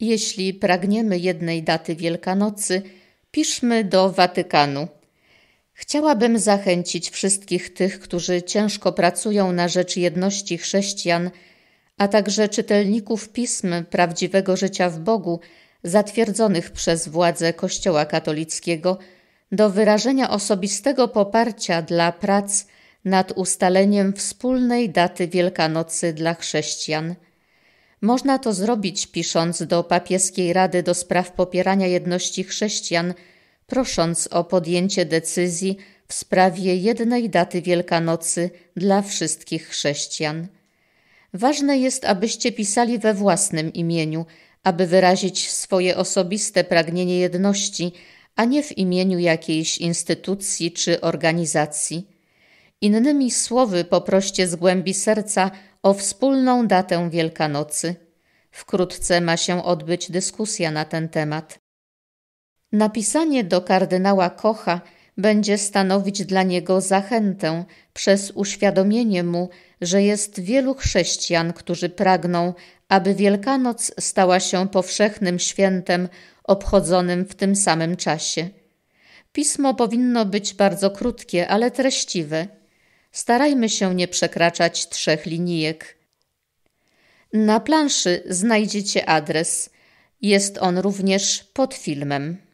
Jeśli pragniemy jednej daty Wielkanocy, piszmy do Watykanu. Chciałabym zachęcić wszystkich tych, którzy ciężko pracują na rzecz jedności chrześcijan, a także czytelników pism prawdziwego życia w Bogu, zatwierdzonych przez władze Kościoła katolickiego, do wyrażenia osobistego poparcia dla prac nad ustaleniem wspólnej daty Wielkanocy dla chrześcijan. Można to zrobić pisząc do papieskiej Rady do spraw popierania jedności chrześcijan, prosząc o podjęcie decyzji w sprawie jednej daty Wielkanocy dla wszystkich chrześcijan. Ważne jest, abyście pisali we własnym imieniu, aby wyrazić swoje osobiste pragnienie jedności, a nie w imieniu jakiejś instytucji czy organizacji. Innymi słowy, poproście z głębi serca o wspólną datę Wielkanocy. Wkrótce ma się odbyć dyskusja na ten temat. Napisanie do kardynała Kocha będzie stanowić dla niego zachętę przez uświadomienie mu, że jest wielu chrześcijan, którzy pragną, aby Wielkanoc stała się powszechnym świętem obchodzonym w tym samym czasie. Pismo powinno być bardzo krótkie, ale treściwe. Starajmy się nie przekraczać trzech linijek. Na planszy znajdziecie adres. Jest on również pod filmem.